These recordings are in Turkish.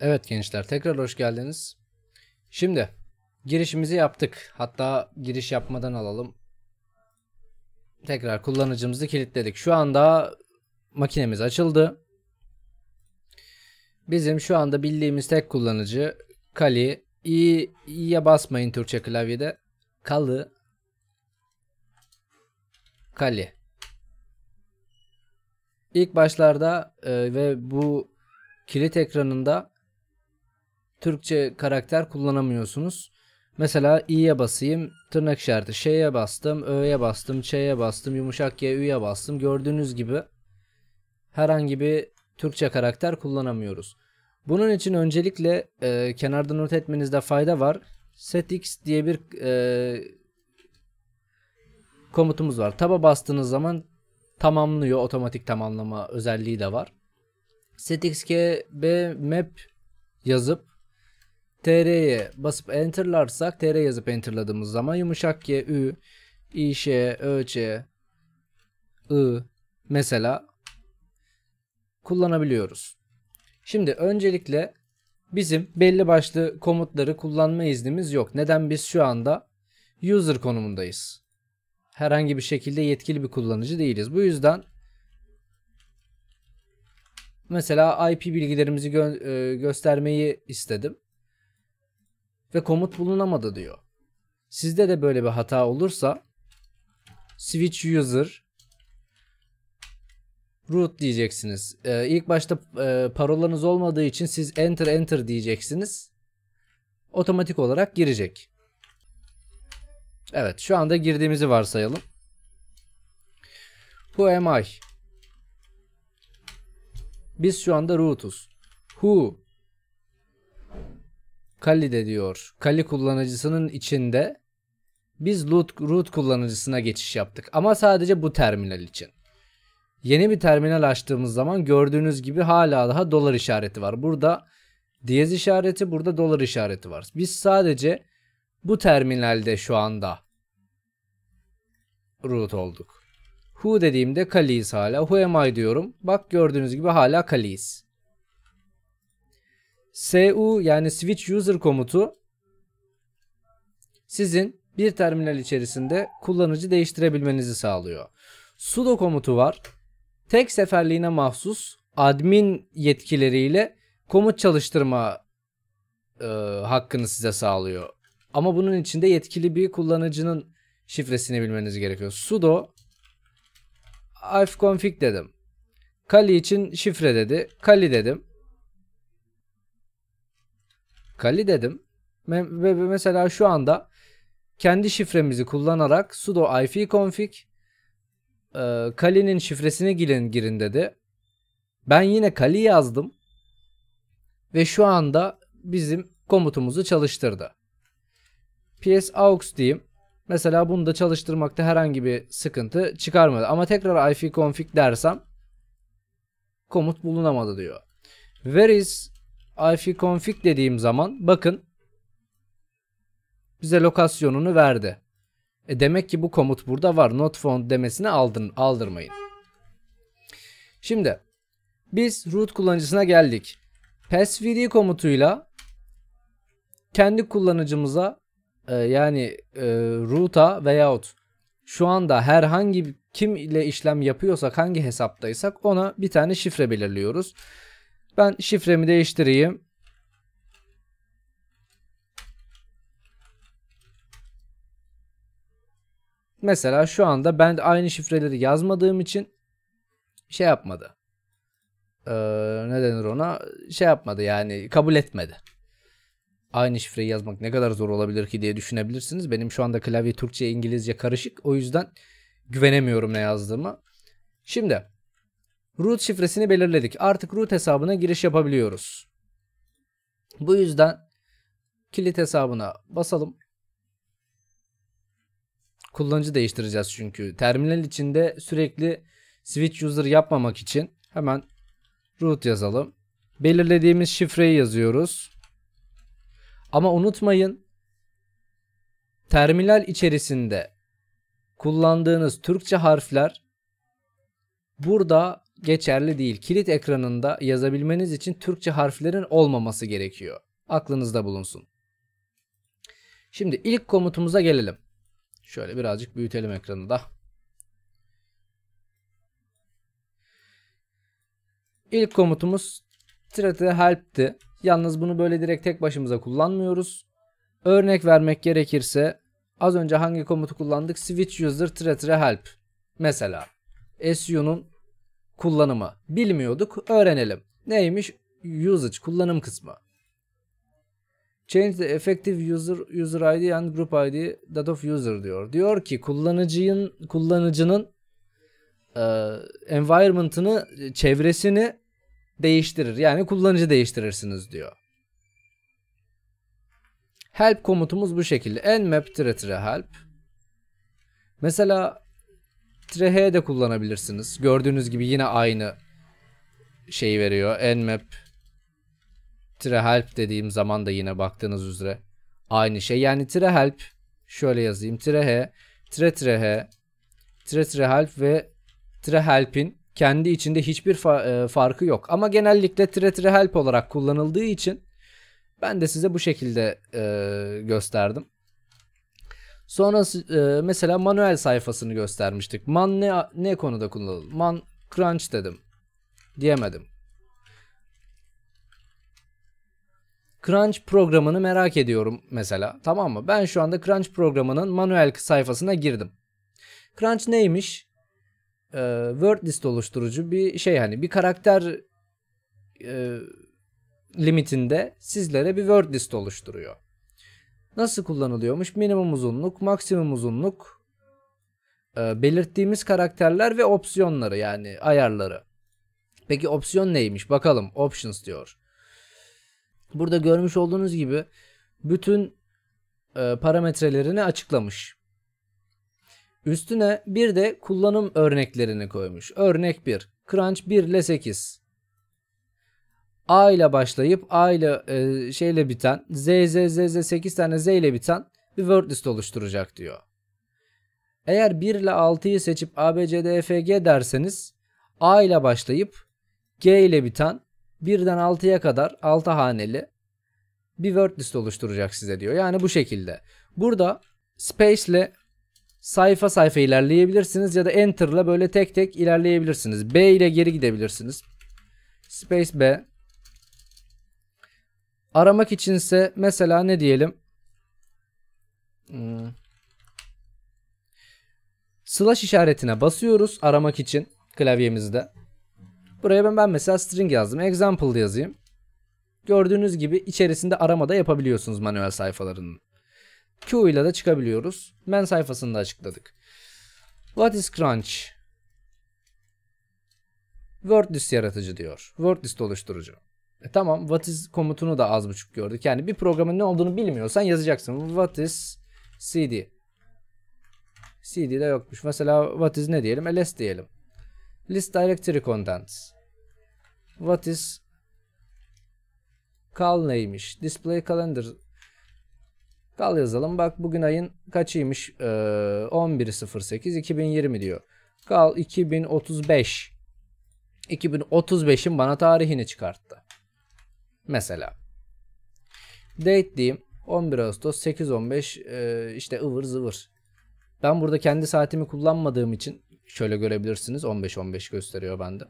Evet gençler tekrar hoş geldiniz. Şimdi girişimizi yaptık. Hatta giriş yapmadan alalım. Tekrar kullanıcımızı kilitledik. Şu anda makinemiz açıldı. Bizim şu anda bildiğimiz tek kullanıcı Kali. İ, İ'ye basmayın Türkçe klavyede. Kalı. Kali. İlk başlarda e, ve bu kilit ekranında Türkçe karakter kullanamıyorsunuz. Mesela i'ye basayım tırnak işareti şeye bastım ö'ye bastım ç'ye bastım yumuşak y ü'ye bastım gördüğünüz gibi herhangi bir Türkçe karakter kullanamıyoruz. Bunun için öncelikle e, kenarda not etmenizde fayda var. setx diye bir e, komutumuz var. Taba bastığınız zaman tamamlıyor. Otomatik tamamlama özelliği de var. setxkb map yazıp tr'ye basıp enterlarsak tr yazıp enterladığımız zaman yumuşak y, ü, iş, öç, i mesela kullanabiliyoruz. Şimdi öncelikle bizim belli başlı komutları kullanma iznimiz yok. Neden biz şu anda user konumundayız. Herhangi bir şekilde yetkili bir kullanıcı değiliz. Bu yüzden mesela IP bilgilerimizi gö e, göstermeyi istedim ve komut bulunamadı diyor. Sizde de böyle bir hata olursa switch user root diyeceksiniz. Ee, ilk başta e, parolanız olmadığı için siz enter enter diyeceksiniz. Otomatik olarak girecek. Evet şu anda girdiğimizi varsayalım. Who am I? Biz şu anda root'uz. Who Kali de diyor. Kali kullanıcısının içinde biz root, root kullanıcısına geçiş yaptık. Ama sadece bu terminal için. Yeni bir terminal açtığımız zaman gördüğünüz gibi hala daha dolar işareti var. Burada diyez işareti, burada dolar işareti var. Biz sadece bu terminalde şu anda root olduk. Who dediğimde Kali'yiz hala. Who am I diyorum. Bak gördüğünüz gibi hala Kali'yiz su yani switch user komutu sizin bir terminal içerisinde kullanıcı değiştirebilmenizi sağlıyor. sudo komutu var. Tek seferliğine mahsus admin yetkileriyle komut çalıştırma e, hakkını size sağlıyor. Ama bunun içinde yetkili bir kullanıcının şifresini bilmeniz gerekiyor. sudo ifconfig dedim. Kali için şifre dedi. Kali dedim. Kali dedim. Ve mesela şu anda kendi şifremizi kullanarak sudo ifconfig e, Kali'nin şifresini girin, girin dedi. Ben yine Kali yazdım. Ve şu anda bizim komutumuzu çalıştırdı. ps aux diyeyim. Mesela bunu da çalıştırmakta herhangi bir sıkıntı çıkarmadı. Ama tekrar ifconfig dersem komut bulunamadı diyor. Where is ifconfig dediğim zaman bakın bize lokasyonunu verdi. E demek ki bu komut burada var. Not found demesini aldır, aldırmayın. Şimdi biz root kullanıcısına geldik. passvd komutuyla kendi kullanıcımıza e, yani e, root'a veyahut şu anda herhangi kim ile işlem yapıyorsak hangi hesaptaysak ona bir tane şifre belirliyoruz. Ben şifremi değiştireyim. Mesela şu anda ben aynı şifreleri yazmadığım için şey yapmadı. Ee, ne denir ona? Şey yapmadı yani kabul etmedi. Aynı şifreyi yazmak ne kadar zor olabilir ki diye düşünebilirsiniz. Benim şu anda klavye Türkçe İngilizce karışık. O yüzden güvenemiyorum ne yazdığımı. Şimdi Root şifresini belirledik. Artık root hesabına giriş yapabiliyoruz. Bu yüzden kilit hesabına basalım. Kullanıcı değiştireceğiz çünkü. Terminal içinde sürekli switch user yapmamak için hemen root yazalım. Belirlediğimiz şifreyi yazıyoruz. Ama unutmayın terminal içerisinde kullandığınız Türkçe harfler burada geçerli değil. Kilit ekranında yazabilmeniz için Türkçe harflerin olmaması gerekiyor. Aklınızda bulunsun. Şimdi ilk komutumuza gelelim. Şöyle birazcık büyütelim ekranı da. İlk komutumuz Trate Help'ti. Yalnız bunu böyle direkt tek başımıza kullanmıyoruz. Örnek vermek gerekirse az önce hangi komutu kullandık? Switch User Trate Help. Mesela SU'nun kullanımı. Bilmiyorduk, öğrenelim. Neymiş? Usage, kullanım kısmı. Change the effective user, user ID and group ID that of user diyor. Diyor ki kullanıcının kullanıcının e, environment'ını, çevresini değiştirir. Yani kullanıcı değiştirirsiniz diyor. Help komutumuz bu şekilde. Nmap help. Mesela H de kullanabilirsiniz. Gördüğünüz gibi yine aynı şeyi veriyor. Nmap tire help dediğim zaman da yine baktığınız üzere aynı şey. Yani tire help şöyle yazayım. Tire h, tire h, tire help ve tire help'in kendi içinde hiçbir fa e, farkı yok. Ama genellikle tire help olarak kullanıldığı için ben de size bu şekilde e, gösterdim. Sonra e, mesela manuel sayfasını göstermiştik. Man ne, ne konuda kullanılır? Man crunch dedim. Diyemedim. Crunch programını merak ediyorum mesela. Tamam mı? Ben şu anda Crunch programının manuel sayfasına girdim. Crunch neymiş? Ee, word list oluşturucu bir şey hani bir karakter e, limitinde sizlere bir word list oluşturuyor. Nasıl kullanılıyormuş? Minimum uzunluk, maksimum uzunluk, e, belirttiğimiz karakterler ve opsiyonları yani ayarları. Peki opsiyon neymiş? Bakalım options diyor. Burada görmüş olduğunuz gibi bütün e, parametrelerini açıklamış. Üstüne bir de kullanım örneklerini koymuş. Örnek 1. Crunch 1 ile 8. A ile başlayıp A ile e, şeyle biten Z Z Z Z 8 tane Z ile biten bir word list oluşturacak diyor. Eğer 1 ile 6'yı seçip A, B, C, D, E, F, G derseniz A ile başlayıp G ile biten 1'den 6'ya kadar 6 haneli bir word list oluşturacak size diyor. Yani bu şekilde. Burada space ile sayfa sayfa ilerleyebilirsiniz ya da enter ile böyle tek tek ilerleyebilirsiniz. B ile geri gidebilirsiniz. Space B Aramak içinse mesela ne diyelim? Hmm. Slash işaretine basıyoruz aramak için klavyemizde. Buraya ben, ben mesela string yazdım. Example yazayım. Gördüğünüz gibi içerisinde arama da yapabiliyorsunuz manuel sayfalarının. Q ile de çıkabiliyoruz. Men sayfasında açıkladık. What is crunch? Wordlist yaratıcı diyor. Wordlist oluşturucu. E tamam what is komutunu da az buçuk gördük. Yani bir programın ne olduğunu bilmiyorsan yazacaksın. What is cd. CD'de yokmuş. Mesela what is ne diyelim? ls diyelim. List directory contents. What is kal neymiş? Display calendar. Kal yazalım. Bak bugün ayın kaçıymış? Ee, 11.08 2020 diyor. Kal 2035. 2035'in bana tarihini çıkarttı. Mesela date diyeyim 11 Ağustos 8.15 e, işte ıvır zıvır. Ben burada kendi saatimi kullanmadığım için şöyle görebilirsiniz 15-15 gösteriyor bende.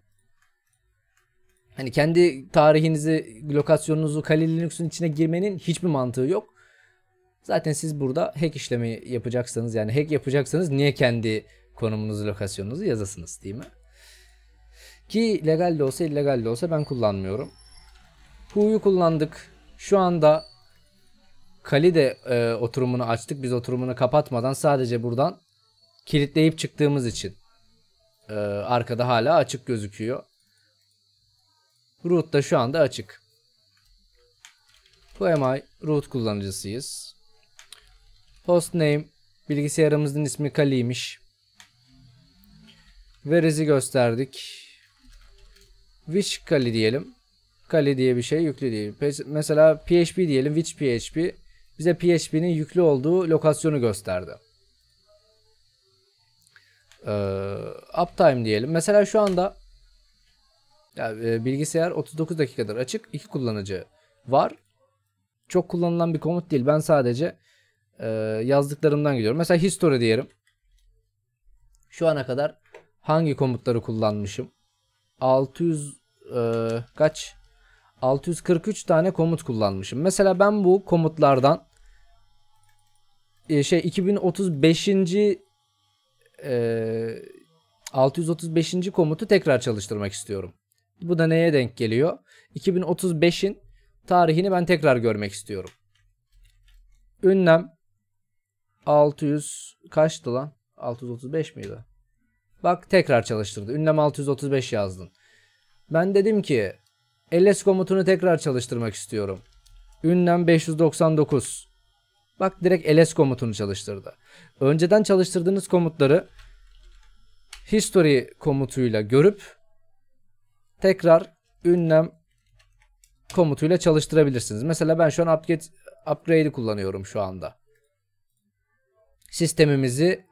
Hani kendi tarihinizi, lokasyonunuzu Kali Linux'un içine girmenin hiçbir mantığı yok. Zaten siz burada hack işlemi yapacaksanız yani hack yapacaksanız niye kendi konumunuzu, lokasyonunuzu yazasınız değil mi? Ki legal de olsa illegal de olsa ben kullanmıyorum. Who'yu kullandık. Şu anda Kali de e, oturumunu açtık. Biz oturumunu kapatmadan sadece buradan kilitleyip çıktığımız için e, arkada hala açık gözüküyor. Root da şu anda açık. Bu MI root kullanıcısıyız. Host name bilgisayarımızın ismi Kali'ymiş. Verizi gösterdik. Wish Kali diyelim kali diye bir şey yüklü değil. Mesela PHP diyelim which PHP bize PHP'nin yüklü olduğu lokasyonu gösterdi. Ee, uptime diyelim. Mesela şu anda yani e, bilgisayar 39 dakikadır açık. iki kullanıcı var. Çok kullanılan bir komut değil. Ben sadece e, yazdıklarımdan gidiyorum. Mesela history diyelim. Şu ana kadar hangi komutları kullanmışım? 600 e, kaç 643 tane komut kullanmışım. Mesela ben bu komutlardan e, şey 2035. E, 635. komutu tekrar çalıştırmak istiyorum. Bu da neye denk geliyor? 2035'in tarihini ben tekrar görmek istiyorum. Ünlem 600 kaçtı lan? 635 miydi? Bak tekrar çalıştırdı. Ünlem 635 yazdın. Ben dedim ki ls komutunu tekrar çalıştırmak istiyorum. Ünlem 599. Bak direkt ls komutunu çalıştırdı. Önceden çalıştırdığınız komutları history komutuyla görüp tekrar ünlem komutuyla çalıştırabilirsiniz. Mesela ben şu an upgrade, upgrade'i kullanıyorum şu anda. Sistemimizi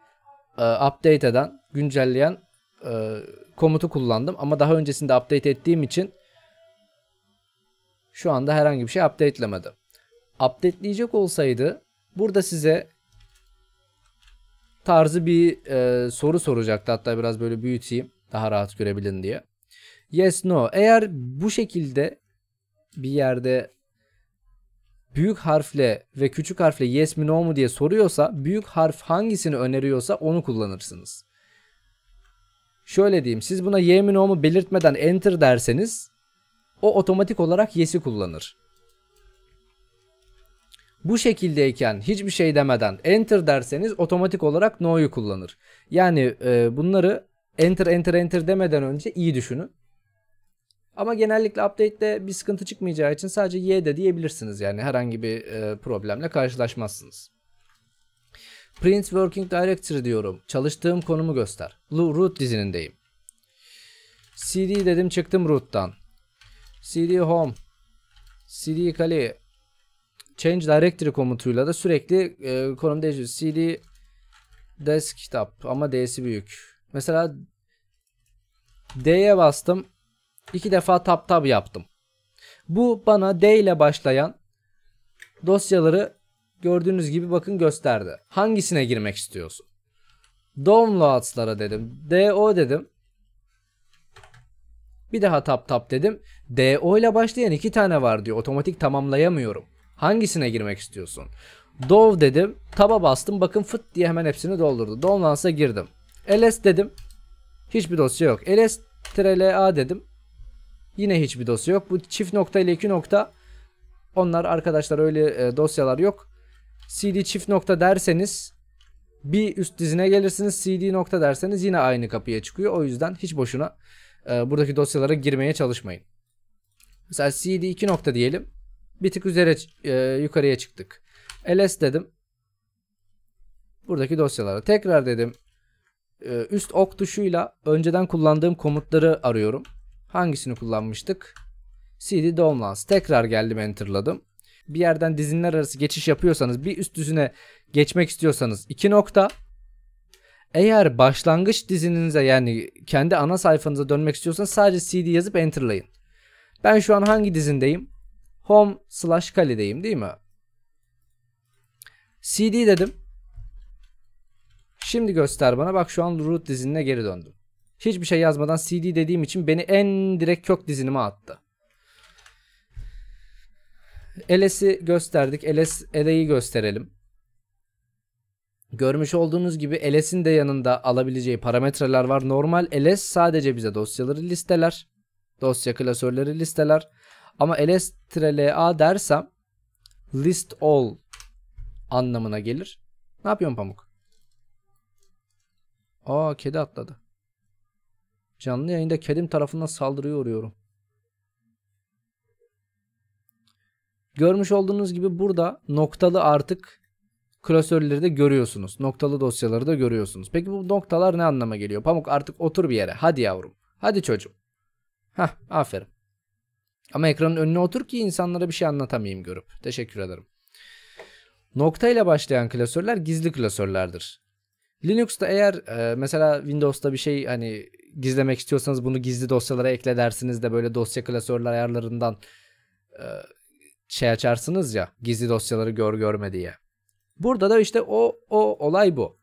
e, update eden, güncelleyen e, komutu kullandım. Ama daha öncesinde update ettiğim için şu anda herhangi bir şey updatelemedi. Updateleyecek olsaydı burada size tarzı bir e, soru soracaktı. Hatta biraz böyle büyüteyim daha rahat görebilin diye. Yes no. Eğer bu şekilde bir yerde büyük harfle ve küçük harfle yes mi no mu diye soruyorsa büyük harf hangisini öneriyorsa onu kullanırsınız. Şöyle diyeyim siz buna y mi no mu belirtmeden enter derseniz o otomatik olarak yes'i kullanır. Bu şekildeyken hiçbir şey demeden enter derseniz otomatik olarak no'yu kullanır. Yani e, bunları enter enter enter demeden önce iyi düşünün. Ama genellikle update'de bir sıkıntı çıkmayacağı için sadece y de diyebilirsiniz. Yani herhangi bir e, problemle karşılaşmazsınız. Print Working Directory diyorum. Çalıştığım konumu göster. Root dizinindeyim. CD dedim çıktım root'tan. CD home CD kali change directory komutuyla da sürekli e, konum değişiyor. CD desktop ama D'si büyük. Mesela D'ye bastım. iki defa tap tap yaptım. Bu bana D ile başlayan dosyaları gördüğünüz gibi bakın gösterdi. Hangisine girmek istiyorsun? Downloads'lara dedim. DO dedim. Bir daha tap tap dedim. DO ile başlayan iki tane var diyor. Otomatik tamamlayamıyorum. Hangisine girmek istiyorsun? Dov dedim. Taba bastım. Bakın fıt diye hemen hepsini doldurdu. Dolmansa girdim. ls dedim. Hiçbir dosya yok. ls-la dedim. Yine hiçbir dosya yok. Bu çift nokta ile iki nokta onlar arkadaşlar öyle e, dosyalar yok. cd çift nokta derseniz bir üst dizine gelirsiniz. cd nokta derseniz yine aynı kapıya çıkıyor. O yüzden hiç boşuna e, buradaki dosyalara girmeye çalışmayın. Mesela CD 2 nokta diyelim. Bir tık üzere e, yukarıya çıktık. ls dedim. Buradaki dosyalara. Tekrar dedim. E, üst ok tuşuyla önceden kullandığım komutları arıyorum. Hangisini kullanmıştık? CD Domlans. Tekrar geldim enterladım. Bir yerden dizinler arası geçiş yapıyorsanız bir üst düzine geçmek istiyorsanız 2 nokta eğer başlangıç dizininize yani kendi ana sayfanıza dönmek istiyorsanız sadece CD yazıp enterlayın. Ben şu an hangi dizindeyim? Home slash kaledeyim, değil mi? CD dedim. Şimdi göster bana. Bak şu an root dizinine geri döndüm. Hiçbir şey yazmadan CD dediğim için beni en direkt kök dizinime attı. LS'i gösterdik. LS LA'yı gösterelim. Görmüş olduğunuz gibi LS'in de yanında alabileceği parametreler var. Normal LS sadece bize dosyaları listeler. Dosya klasörleri listeler. Ama lstrla dersem list all anlamına gelir. Ne yapıyorsun Pamuk? Aa kedi atladı. Canlı yayında kedim tarafından saldırıyor oruyorum. Görmüş olduğunuz gibi burada noktalı artık klasörleri de görüyorsunuz. Noktalı dosyaları da görüyorsunuz. Peki bu noktalar ne anlama geliyor? Pamuk artık otur bir yere. Hadi yavrum. Hadi çocuğum. Hah aferin. Ama ekranın önüne otur ki insanlara bir şey anlatamayayım görüp. Teşekkür ederim. Nokta ile başlayan klasörler gizli klasörlerdir. Linux'ta eğer e, mesela Windows'ta bir şey hani gizlemek istiyorsanız bunu gizli dosyalara ekle dersiniz de böyle dosya klasörler ayarlarından e, şey açarsınız ya gizli dosyaları gör görme diye. Burada da işte o o olay bu.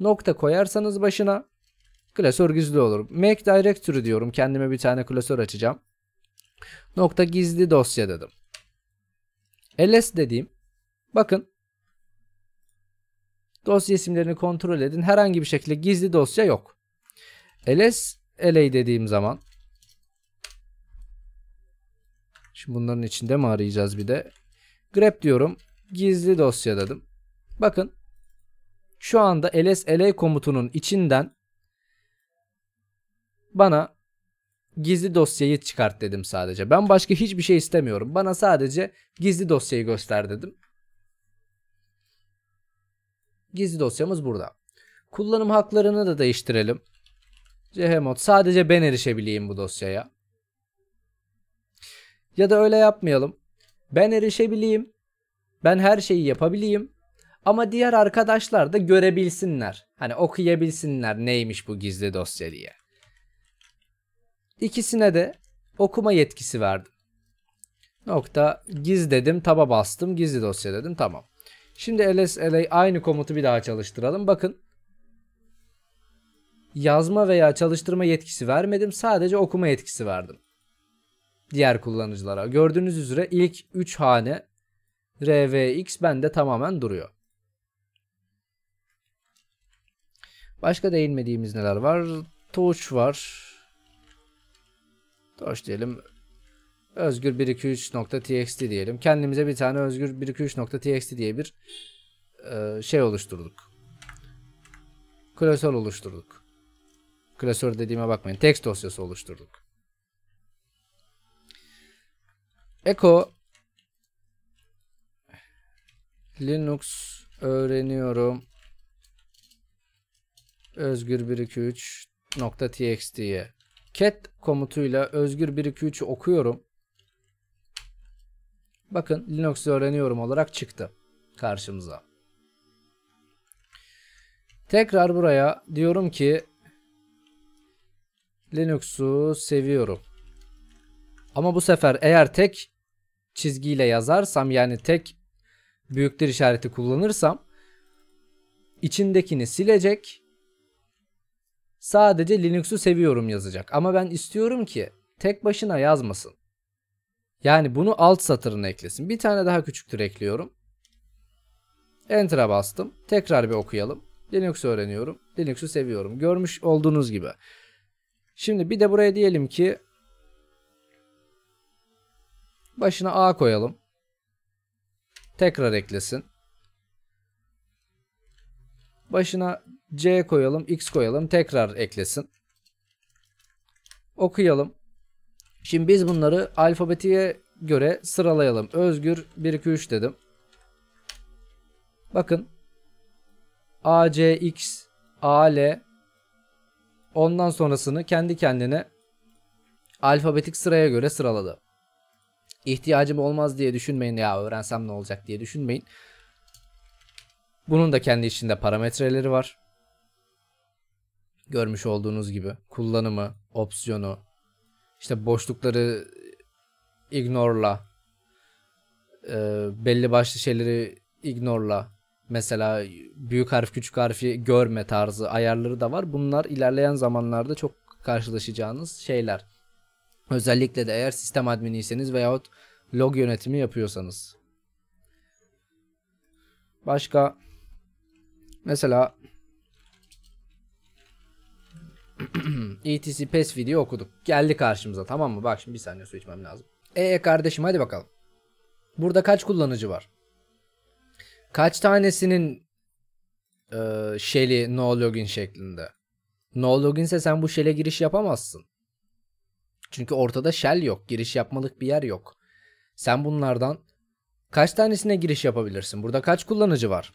Nokta koyarsanız başına Klasör gizli olur. Make Directory diyorum. Kendime bir tane klasör açacağım. Nokta gizli dosya dedim. ls dediğim. Bakın. Dosya isimlerini kontrol edin. Herhangi bir şekilde gizli dosya yok. ls la dediğim zaman. Şimdi bunların içinde mi arayacağız bir de. grep diyorum. Gizli dosya dedim. Bakın. Şu anda ls la komutunun içinden bana gizli dosyayı çıkart dedim sadece. Ben başka hiçbir şey istemiyorum. Bana sadece gizli dosyayı göster dedim. Gizli dosyamız burada. Kullanım haklarını da değiştirelim. Chmod sadece ben erişebileyim bu dosyaya. Ya da öyle yapmayalım. Ben erişebileyim. Ben her şeyi yapabileyim. Ama diğer arkadaşlar da görebilsinler. Hani okuyabilsinler neymiş bu gizli dosya diye. İkisine de okuma yetkisi verdim. Nokta giz dedim taba bastım gizli dosya dedim tamam. Şimdi lsla aynı komutu bir daha çalıştıralım. Bakın yazma veya çalıştırma yetkisi vermedim sadece okuma yetkisi verdim. Diğer kullanıcılara gördüğünüz üzere ilk 3 hane rvx bende tamamen duruyor. Başka değinmediğimiz neler var? Touch var. Doş diyelim. Özgür 123.txt diyelim. Kendimize bir tane özgür 123.txt diye bir e, şey oluşturduk. Klasör oluşturduk. Klasör dediğime bakmayın. Text dosyası oluşturduk. Echo Linux öğreniyorum özgür123.txt'ye cat komutuyla özgür 1-2-3'ü okuyorum. Bakın Linux öğreniyorum olarak çıktı karşımıza. Tekrar buraya diyorum ki Linux'u seviyorum. Ama bu sefer eğer tek çizgiyle yazarsam yani tek büyüktür işareti kullanırsam içindekini silecek sadece Linux'u seviyorum yazacak. Ama ben istiyorum ki tek başına yazmasın. Yani bunu alt satırına eklesin. Bir tane daha küçüktür ekliyorum. Enter'a bastım. Tekrar bir okuyalım. Linux öğreniyorum. Linux'u seviyorum. Görmüş olduğunuz gibi. Şimdi bir de buraya diyelim ki başına A koyalım. Tekrar eklesin. Başına C koyalım, X koyalım. Tekrar eklesin. Okuyalım. Şimdi biz bunları alfabetiye göre sıralayalım. Özgür 1 2 3 dedim. Bakın. A C X A L ondan sonrasını kendi kendine alfabetik sıraya göre sıraladı. İhtiyacım olmaz diye düşünmeyin ya öğrensem ne olacak diye düşünmeyin. Bunun da kendi içinde parametreleri var görmüş olduğunuz gibi kullanımı, opsiyonu, işte boşlukları ignorela, e, belli başlı şeyleri ignorela, mesela büyük harf küçük harfi görme tarzı ayarları da var. Bunlar ilerleyen zamanlarda çok karşılaşacağınız şeyler. Özellikle de eğer sistem adminiyseniz veyahut log yönetimi yapıyorsanız. Başka mesela ETC e PES video okuduk. Geldi karşımıza tamam mı? Bak şimdi bir saniye su içmem lazım. E, e kardeşim hadi bakalım. Burada kaç kullanıcı var? Kaç tanesinin e, Shell'i no login şeklinde? No login ise sen bu Shell'e giriş yapamazsın. Çünkü ortada Shell yok. Giriş yapmalık bir yer yok. Sen bunlardan kaç tanesine giriş yapabilirsin? Burada kaç kullanıcı var?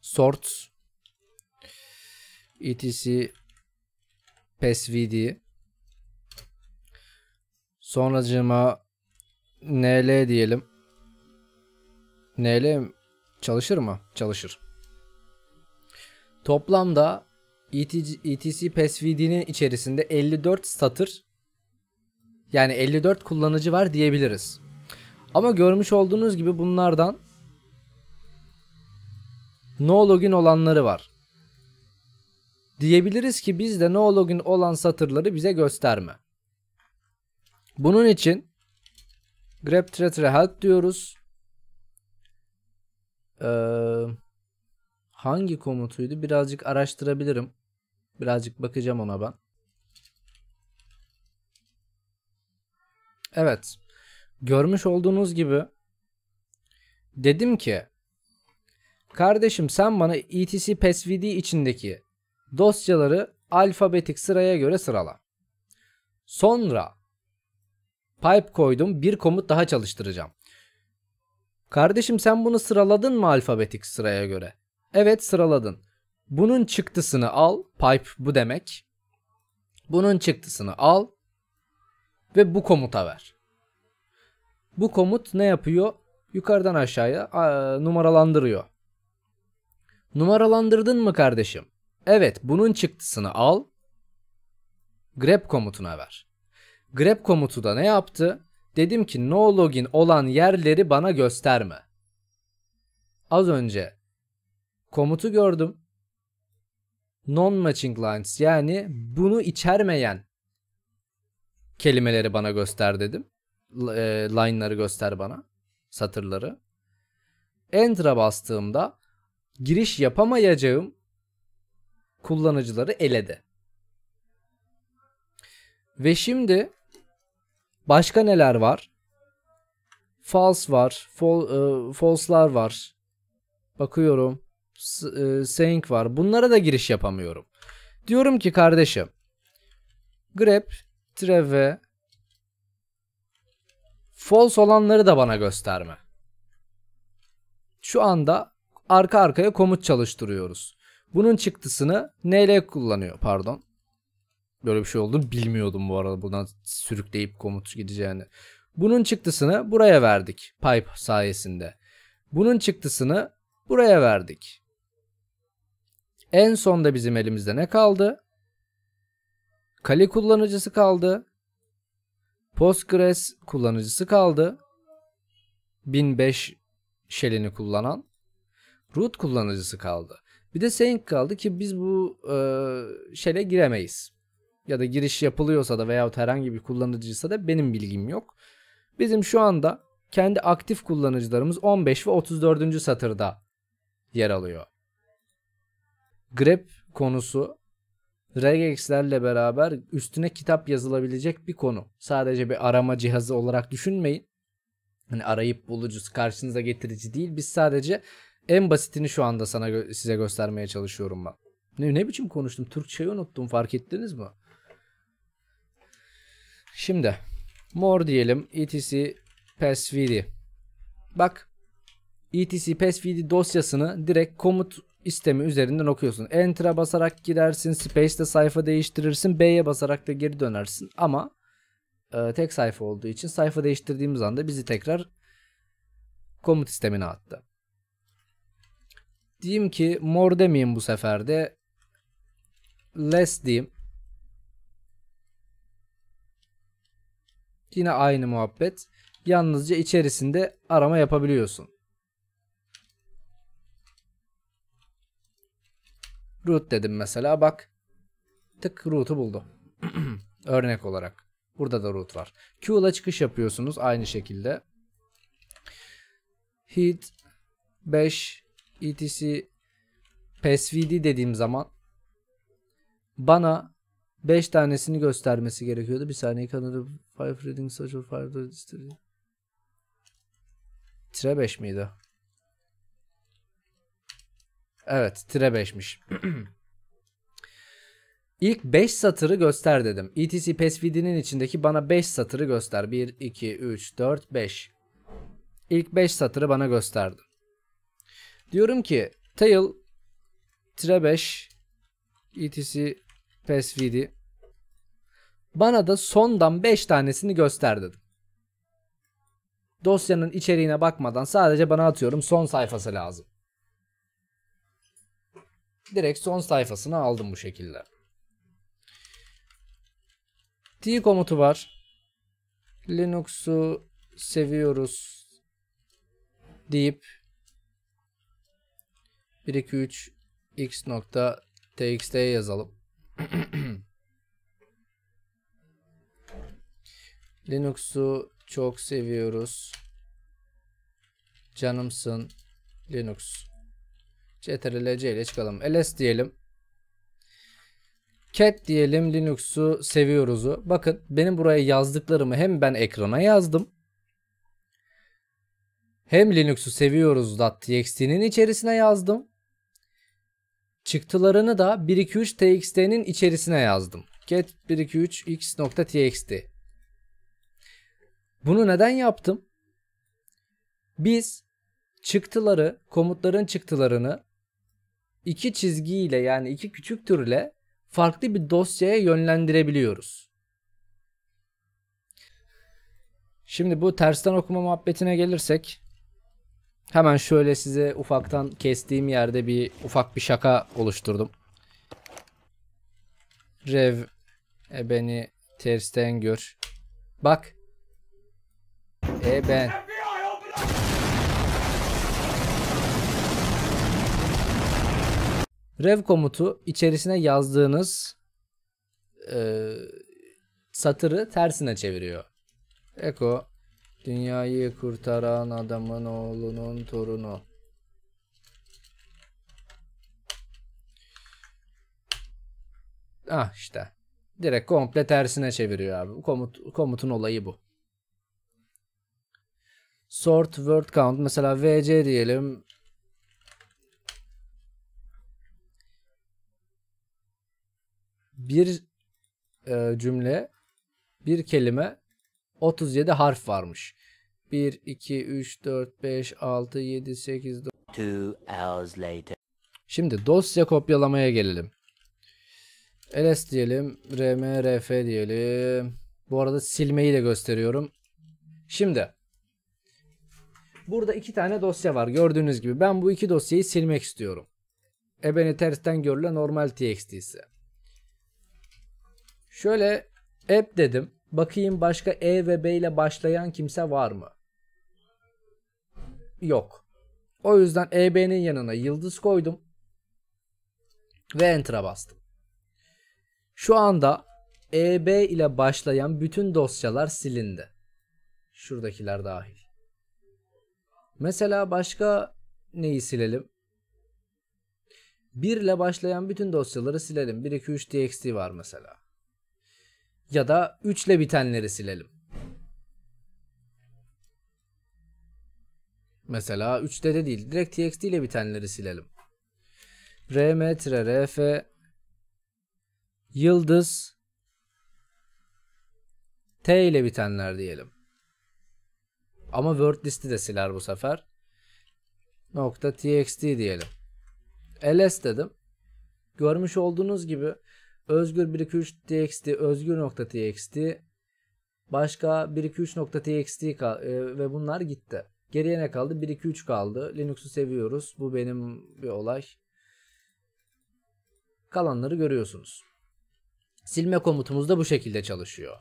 sorts etc passvd sonracıma nl diyelim nl çalışır mı? Çalışır. Toplamda ETC, ETC PassVD'nin içerisinde 54 satır yani 54 kullanıcı var diyebiliriz. Ama görmüş olduğunuz gibi bunlardan no login olanları var. Diyebiliriz ki biz de nolog'un olan satırları bize gösterme. Bunun için grep tretre help diyoruz. Ee, hangi komutuydu? Birazcık araştırabilirim. Birazcık bakacağım ona ben. Evet. Görmüş olduğunuz gibi dedim ki kardeşim sen bana etc passvd içindeki Dosyaları alfabetik sıraya göre sırala. Sonra pipe koydum. Bir komut daha çalıştıracağım. Kardeşim sen bunu sıraladın mı alfabetik sıraya göre? Evet sıraladın. Bunun çıktısını al. Pipe bu demek. Bunun çıktısını al ve bu komuta ver. Bu komut ne yapıyor? Yukarıdan aşağıya numaralandırıyor. Numaralandırdın mı kardeşim? Evet bunun çıktısını al. Grep komutuna ver. Grep komutu da ne yaptı? Dedim ki no login olan yerleri bana gösterme. Az önce komutu gördüm. Non matching lines yani bunu içermeyen kelimeleri bana göster dedim. E, line'ları göster bana. Satırları. Enter'a bastığımda giriş yapamayacağım kullanıcıları eledi. Ve şimdi başka neler var? False var, fal, e, false'lar var. Bakıyorum. S, e, saying var. Bunlara da giriş yapamıyorum. Diyorum ki kardeşim grep treve false olanları da bana gösterme. Şu anda arka arkaya komut çalıştırıyoruz. Bunun çıktısını NL kullanıyor pardon. Böyle bir şey oldu, bilmiyordum bu arada buradan sürükleyip komut gideceğini. Bunun çıktısını buraya verdik pipe sayesinde. Bunun çıktısını buraya verdik. En sonda bizim elimizde ne kaldı? Kali kullanıcısı kaldı. Postgres kullanıcısı kaldı. 1005 shell'ini kullanan root kullanıcısı kaldı. Bir de Saying kaldı ki biz bu e, şele giremeyiz. Ya da giriş yapılıyorsa da veyahut herhangi bir kullanıcıysa da benim bilgim yok. Bizim şu anda kendi aktif kullanıcılarımız 15 ve 34. satırda yer alıyor. Grep konusu regexlerle beraber üstüne kitap yazılabilecek bir konu. Sadece bir arama cihazı olarak düşünmeyin. Hani arayıp bulucusu karşınıza getirici değil. Biz sadece en basitini şu anda sana size göstermeye çalışıyorum ben. Ne, ne biçim konuştum? Türkçeyi unuttum fark ettiniz mi? Şimdi mor diyelim etc passvd. Bak etc passvd dosyasını direkt komut istemi üzerinden okuyorsun. Enter'a basarak girersin, space'te sayfa değiştirirsin, B'ye basarak da geri dönersin ama e, tek sayfa olduğu için sayfa değiştirdiğimiz anda bizi tekrar komut sistemine attı. Diyeyim ki mor demeyeyim bu sefer de. Less diyeyim. Yine aynı muhabbet. Yalnızca içerisinde arama yapabiliyorsun. Root dedim mesela bak. Tık root'u buldu. Örnek olarak. Burada da root var. Q ile çıkış yapıyorsunuz aynı şekilde. Hit 5 etc psvd dediğim zaman bana 5 tanesini göstermesi gerekiyordu. Bir saniye kanalı Five Reading Social Fire istedi. Tire 5 miydi? Evet tire 5'miş. İlk 5 satırı göster dedim. ETC PSVD'nin içindeki bana 5 satırı göster. 1, 2, 3, 4, 5. İlk 5 satırı bana gösterdi. Diyorum ki tail tire 5 etc passvd bana da sondan 5 tanesini göster dedim. Dosyanın içeriğine bakmadan sadece bana atıyorum son sayfası lazım. Direkt son sayfasını aldım bu şekilde. T komutu var. Linux'u seviyoruz deyip 1 2 3 x nokta txt yazalım. Linux'u çok seviyoruz. Canımsın Linux. Ctrl C ile çıkalım. ls diyelim. cat diyelim Linux'u seviyoruz'u. Bakın benim buraya yazdıklarımı hem ben ekrana yazdım. Hem Linux'u seviyoruz.txt'nin içerisine yazdım. Çıktılarını da 123txt'nin içerisine yazdım. get 123x.txt Bunu neden yaptım? Biz çıktıları, komutların çıktılarını iki çizgiyle yani iki küçük türle farklı bir dosyaya yönlendirebiliyoruz. Şimdi bu tersten okuma muhabbetine gelirsek Hemen şöyle size ufaktan kestiğim yerde bir ufak bir şaka oluşturdum. Rev e beni tersten gör. Bak. E ben. Rev komutu içerisine yazdığınız e, satırı tersine çeviriyor. Eko Dünyayı kurtaran adamın oğlunun torunu. Ah işte. Direkt komple tersine çeviriyor abi. Komut, komutun olayı bu. Sort word count mesela vc diyelim. Bir e, cümle, bir kelime 37 harf varmış. 1, 2, 3, 4, 5, 6, 7, 8, 9. Şimdi dosya kopyalamaya gelelim. ls diyelim. rmrf diyelim. Bu arada silmeyi de gösteriyorum. Şimdi burada iki tane dosya var gördüğünüz gibi. Ben bu iki dosyayı silmek istiyorum. Ebeni tersten görülen normal ise. Şöyle app dedim. Bakayım başka E ve B ile başlayan kimse var mı? Yok. O yüzden EB'nin yanına yıldız koydum. Ve Enter'a bastım. Şu anda EB ile başlayan bütün dosyalar silindi. Şuradakiler dahil. Mesela başka neyi silelim? 1 ile başlayan bütün dosyaları silelim. 1, 2, 3 txt var mesela ya da 3 ile bitenleri silelim. Mesela 3'te de değil direkt txt ile bitenleri silelim. rm-rf yıldız t ile bitenler diyelim. Ama word listi de siler bu sefer. Nokta txt diyelim. ls dedim. Görmüş olduğunuz gibi özgür 123.txt, özgür.txt, başka 123.txt e, ve bunlar gitti. Geriye ne kaldı? 123 kaldı. Linux'u seviyoruz. Bu benim bir olay. Kalanları görüyorsunuz. Silme komutumuz da bu şekilde çalışıyor.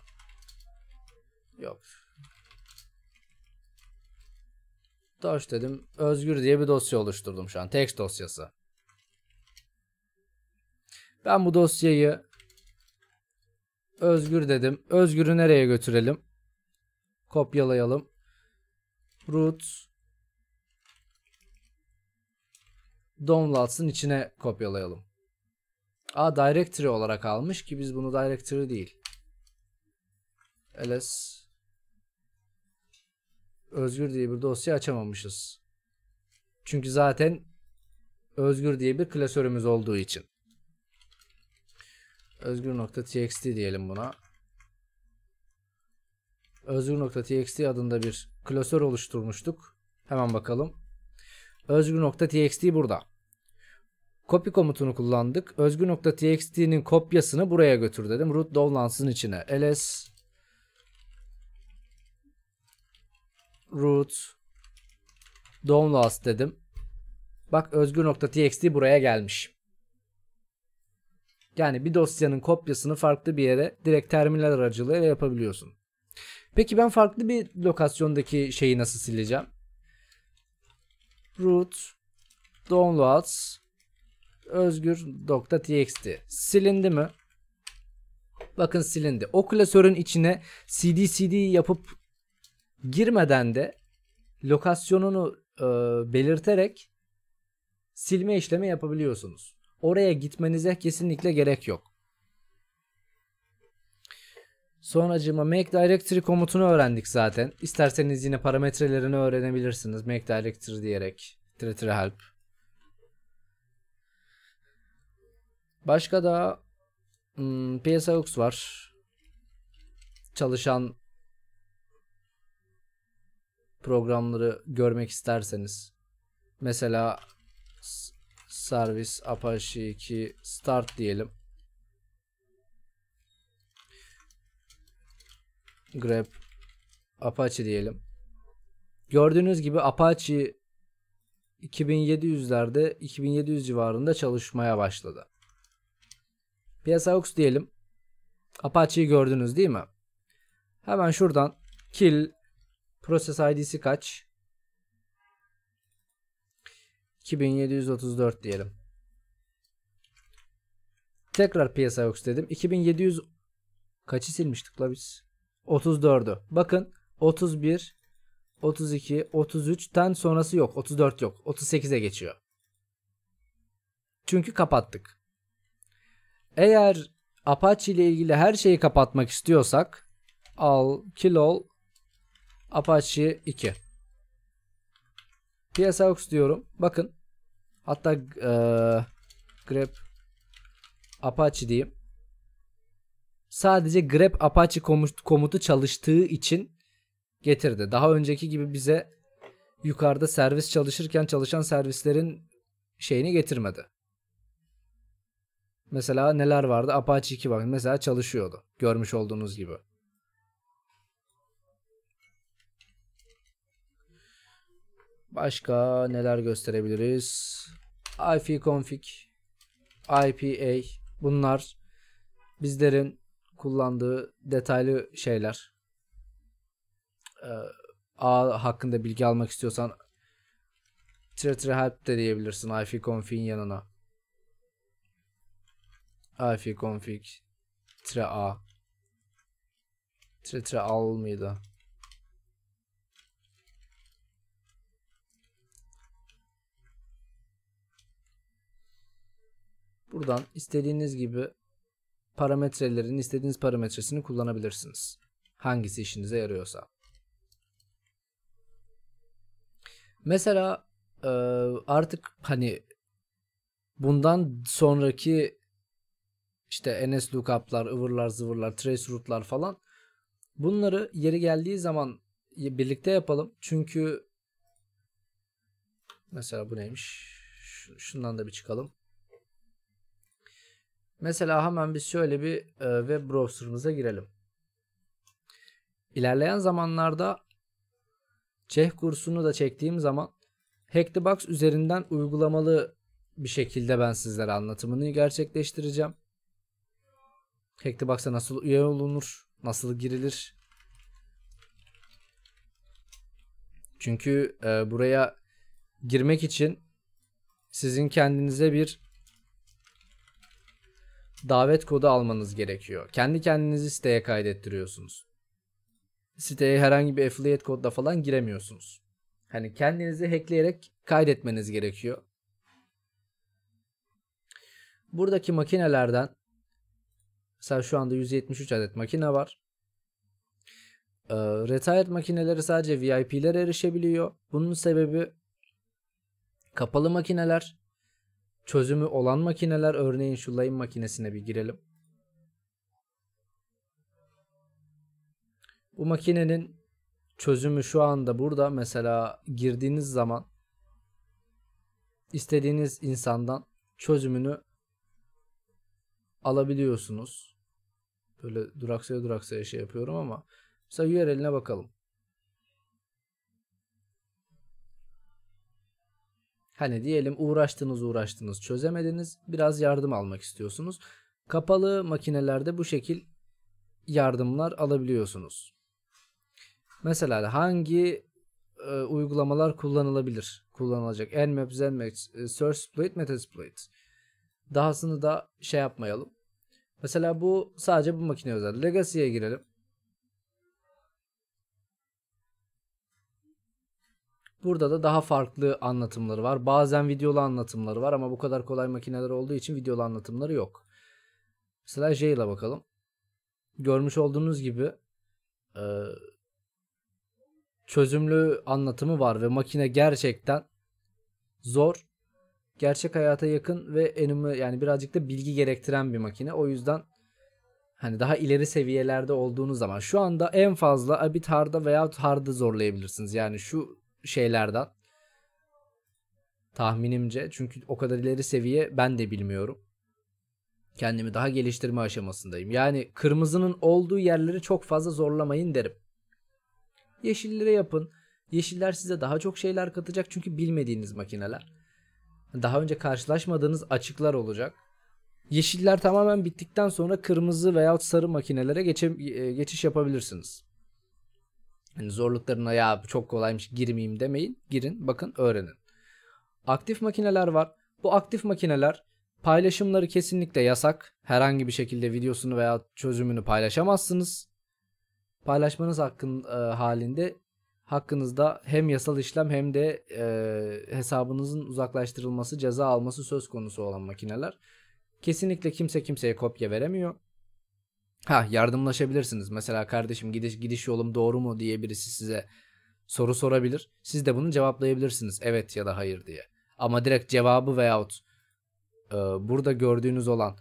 Yok. Doş dedim. Özgür diye bir dosya oluşturdum şu an. Text dosyası. Ben bu dosyayı Özgür dedim. Özgür'ü nereye götürelim? Kopyalayalım. Root downloads'ın içine kopyalayalım. A directory olarak almış ki biz bunu directory değil. ls özgür diye bir dosya açamamışız. Çünkü zaten özgür diye bir klasörümüz olduğu için özgür.txt diyelim buna. Özgür.txt adında bir klasör oluşturmuştuk. Hemen bakalım. Özgür.txt burada. Copy komutunu kullandık. Özgür.txt'nin kopyasını buraya götür dedim. Root dolansın içine. ls root downloads dedim. Bak özgür.txt buraya gelmiş. Yani bir dosyanın kopyasını farklı bir yere direkt terminal aracılığıyla yapabiliyorsun. Peki ben farklı bir lokasyondaki şeyi nasıl sileceğim? root downloads özgür.txt silindi mi? Bakın silindi. O klasörün içine cd cd yapıp girmeden de lokasyonunu e, belirterek silme işlemi yapabiliyorsunuz. Oraya gitmenize kesinlikle gerek yok. Sonracığıma make directory komutunu öğrendik zaten. İsterseniz yine parametrelerini öğrenebilirsiniz. make directory diyerek. Tire help. Başka da hmm, PSAUX var. Çalışan programları görmek isterseniz. Mesela Servis Apache 2 start diyelim. Grab Apache diyelim. Gördüğünüz gibi Apache 2700'lerde 2700 civarında çalışmaya başladı. PSAUX diyelim. Apache'yi gördünüz değil mi? Hemen şuradan kill process id'si kaç? 2734 diyelim. Tekrar piyasa yok dedim. 2700 kaçı silmiştik la biz? 34'ü. Bakın 31 32 33'ten sonrası yok. 34 yok. 38'e geçiyor. Çünkü kapattık. Eğer Apache ile ilgili her şeyi kapatmak istiyorsak al kilol Apache 2. PSAUX diyorum. Bakın Hatta e, Grab Apache diyeyim. Sadece grep Apache komutu çalıştığı için getirdi. Daha önceki gibi bize yukarıda servis çalışırken çalışan servislerin şeyini getirmedi. Mesela neler vardı? Apache 2 bakın mesela çalışıyordu. Görmüş olduğunuz gibi. Başka neler gösterebiliriz? IP ipconfig, IPA bunlar bizlerin kullandığı detaylı şeyler. Ee, A hakkında bilgi almak istiyorsan tire tire help de diyebilirsin IP ifconfig'in yanına. ifconfig tire a tire tire al mıydı? Buradan istediğiniz gibi parametrelerin istediğiniz parametresini kullanabilirsiniz. Hangisi işinize yarıyorsa. Mesela e, artık hani bundan sonraki işte NS lookup'lar, ıvırlar, zıvırlar, trace root'lar falan bunları yeri geldiği zaman birlikte yapalım. Çünkü mesela bu neymiş? Şundan da bir çıkalım. Mesela hemen biz şöyle bir e, web browser'ımıza girelim. İlerleyen zamanlarda Çeh kursunu da çektiğim zaman Hack the Box üzerinden uygulamalı bir şekilde ben sizlere anlatımını gerçekleştireceğim. Hack the Box'a nasıl üye olunur, nasıl girilir? Çünkü e, buraya girmek için sizin kendinize bir davet kodu almanız gerekiyor. Kendi kendinizi siteye kaydettiriyorsunuz. Siteye herhangi bir affiliate kodla falan giremiyorsunuz. Hani kendinizi hackleyerek kaydetmeniz gerekiyor. Buradaki makinelerden mesela şu anda 173 adet makine var. Ee, retired makineleri sadece VIP'ler erişebiliyor. Bunun sebebi kapalı makineler çözümü olan makineler örneğin şu layın makinesine bir girelim. Bu makinenin çözümü şu anda burada mesela girdiğiniz zaman istediğiniz insandan çözümünü alabiliyorsunuz. Böyle duraksaya duraksaya şey yapıyorum ama mesela URL'ine bakalım. Hani diyelim uğraştınız uğraştınız çözemediniz biraz yardım almak istiyorsunuz. Kapalı makinelerde bu şekil yardımlar alabiliyorsunuz. Mesela hangi e, uygulamalar kullanılabilir? Kullanılacak Nmap, Zenmap, e, SearchSplit, Metasploit. Dahasını da şey yapmayalım. Mesela bu sadece bu makine özel. Legacy'ye girelim. Burada da daha farklı anlatımları var. Bazen videolu anlatımları var ama bu kadar kolay makineler olduğu için videolu anlatımları yok. Mesela J ile bakalım. Görmüş olduğunuz gibi e, çözümlü anlatımı var ve makine gerçekten zor, gerçek hayata yakın ve enimi yani birazcık da bilgi gerektiren bir makine. O yüzden hani daha ileri seviyelerde olduğunuz zaman şu anda en fazla Abit Hard'a veya Hard'ı zorlayabilirsiniz. Yani şu şeylerden. Tahminimce. Çünkü o kadar ileri seviye ben de bilmiyorum. Kendimi daha geliştirme aşamasındayım. Yani kırmızının olduğu yerleri çok fazla zorlamayın derim. Yeşillere yapın. Yeşiller size daha çok şeyler katacak çünkü bilmediğiniz makineler. Daha önce karşılaşmadığınız açıklar olacak. Yeşiller tamamen bittikten sonra kırmızı veya sarı makinelere e, geçiş yapabilirsiniz. Yani zorluklarına ya çok kolaymış girmeyeyim demeyin. Girin bakın öğrenin. Aktif makineler var. Bu aktif makineler paylaşımları kesinlikle yasak. Herhangi bir şekilde videosunu veya çözümünü paylaşamazsınız. Paylaşmanız hakkın, e, halinde hakkınızda hem yasal işlem hem de e, hesabınızın uzaklaştırılması, ceza alması söz konusu olan makineler. Kesinlikle kimse kimseye kopya veremiyor. Ha yardımlaşabilirsiniz. Mesela kardeşim gidiş gidiş yolum doğru mu diye birisi size soru sorabilir. Siz de bunu cevaplayabilirsiniz evet ya da hayır diye. Ama direkt cevabı veyahut e, burada gördüğünüz olan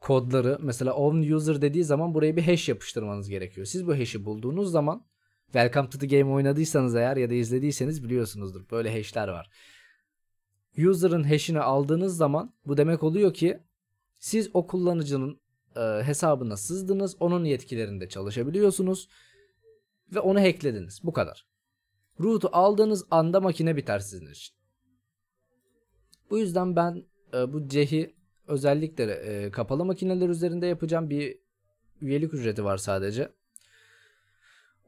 kodları mesela on user dediği zaman buraya bir hash yapıştırmanız gerekiyor. Siz bu hash'i bulduğunuz zaman Welcome to the Game oynadıysanız eğer ya da izlediyseniz biliyorsunuzdur. Böyle hash'ler var. User'ın hash'ini aldığınız zaman bu demek oluyor ki siz o kullanıcının e, hesabına sızdınız. Onun yetkilerinde çalışabiliyorsunuz. Ve onu hacklediniz. Bu kadar. Root'u aldığınız anda makine biter sizin için. Bu yüzden ben e, bu cehi özellikle e, kapalı makineler üzerinde yapacağım bir üyelik ücreti var sadece.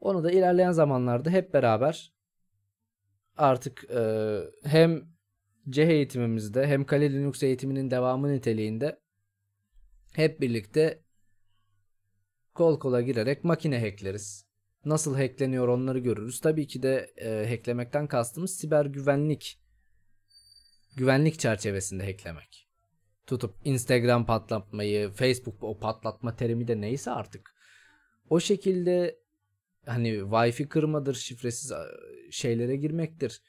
Onu da ilerleyen zamanlarda hep beraber artık e, hem C eğitimimizde hem Kali Linux eğitiminin devamı niteliğinde hep birlikte kol kola girerek makine hackleriz. Nasıl hackleniyor onları görürüz. Tabii ki de e, hacklemekten kastımız siber güvenlik güvenlik çerçevesinde hacklemek. Tutup Instagram patlatmayı, Facebook o patlatma terimi de neyse artık. O şekilde hani Wi-Fi kırmadır, şifresiz şeylere girmektir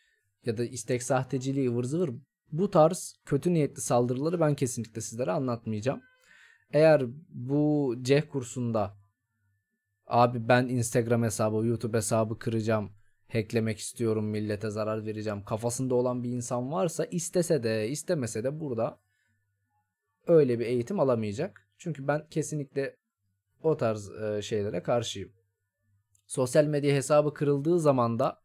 ya da istek sahteciliği ıvır zıvır bu tarz kötü niyetli saldırıları ben kesinlikle sizlere anlatmayacağım. Eğer bu ceh kursunda abi ben Instagram hesabı, YouTube hesabı kıracağım, hacklemek istiyorum, millete zarar vereceğim kafasında olan bir insan varsa istese de istemese de burada öyle bir eğitim alamayacak. Çünkü ben kesinlikle o tarz e, şeylere karşıyım. Sosyal medya hesabı kırıldığı zaman da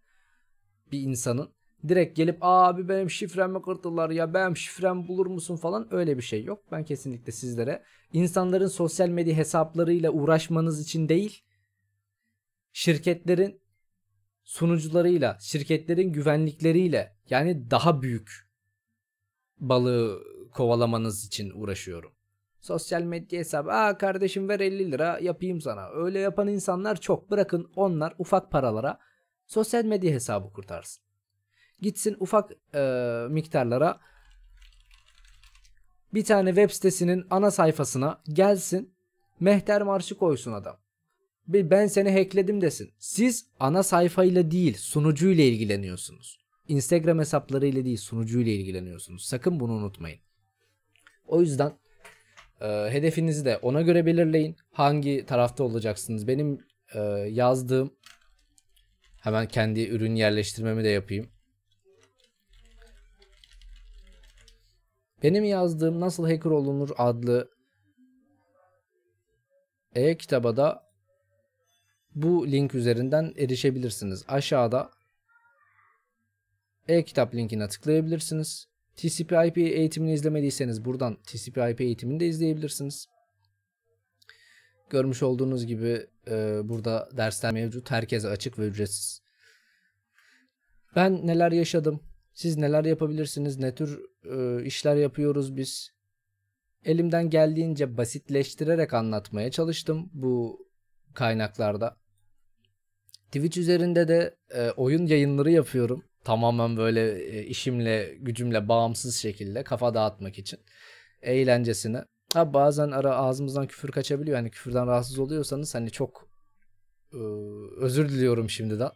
bir insanın direkt gelip abi benim şifremi kırdılar ya ben şifrem bulur musun falan öyle bir şey yok. Ben kesinlikle sizlere insanların sosyal medya hesaplarıyla uğraşmanız için değil şirketlerin sunucularıyla, şirketlerin güvenlikleriyle yani daha büyük balığı kovalamanız için uğraşıyorum. Sosyal medya hesabı. Aa kardeşim ver 50 lira yapayım sana. Öyle yapan insanlar çok. Bırakın onlar ufak paralara sosyal medya hesabı kurtarsın gitsin ufak e, miktarlara bir tane web sitesinin ana sayfasına gelsin mehter marşı koysun adam. Bir ben seni hackledim desin. Siz ana sayfayla değil sunucuyla ilgileniyorsunuz. Instagram hesaplarıyla değil sunucuyla ilgileniyorsunuz. Sakın bunu unutmayın. O yüzden e, hedefinizi de ona göre belirleyin. Hangi tarafta olacaksınız? Benim e, yazdığım hemen kendi ürün yerleştirmemi de yapayım. Benim yazdığım Nasıl Hacker Olunur adlı e-kitaba da bu link üzerinden erişebilirsiniz. Aşağıda e-kitap linkine tıklayabilirsiniz. TCP IP eğitimini izlemediyseniz buradan TCP IP eğitimini de izleyebilirsiniz. Görmüş olduğunuz gibi e, burada dersler mevcut. Herkese açık ve ücretsiz. Ben neler yaşadım? Siz neler yapabilirsiniz? Ne tür e, işler yapıyoruz biz? Elimden geldiğince basitleştirerek anlatmaya çalıştım bu kaynaklarda. Twitch üzerinde de e, oyun yayınları yapıyorum. Tamamen böyle e, işimle, gücümle bağımsız şekilde kafa dağıtmak için. Eğlencesine. Ha bazen ara ağzımızdan küfür kaçabiliyor. Hani küfürden rahatsız oluyorsanız hani çok e, özür diliyorum şimdiden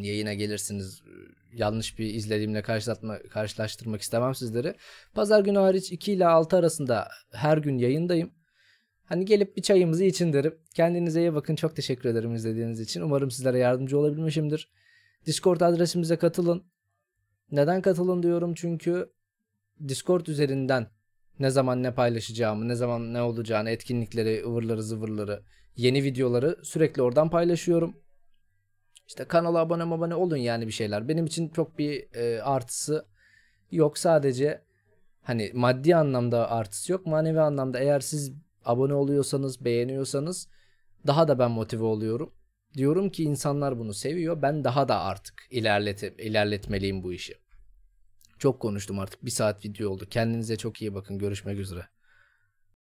yayına gelirsiniz ee, yanlış bir izlediğimle karşılatma, karşılaştırmak istemem sizleri. Pazar günü hariç 2 ile 6 arasında her gün yayındayım. Hani gelip bir çayımızı için derim. Kendinize iyi bakın. Çok teşekkür ederim izlediğiniz için. Umarım sizlere yardımcı olabilmişimdir. Discord adresimize katılın. Neden katılın diyorum çünkü Discord üzerinden ne zaman ne paylaşacağımı, ne zaman ne olacağını, etkinlikleri, ıvırları, zıvırları, yeni videoları sürekli oradan paylaşıyorum. İşte kanala abone abone olun yani bir şeyler. Benim için çok bir e, artısı yok. Sadece hani maddi anlamda artısı yok. Manevi anlamda eğer siz abone oluyorsanız, beğeniyorsanız daha da ben motive oluyorum. Diyorum ki insanlar bunu seviyor. Ben daha da artık ilerlet ilerletmeliyim bu işi. Çok konuştum artık. Bir saat video oldu. Kendinize çok iyi bakın. Görüşmek üzere.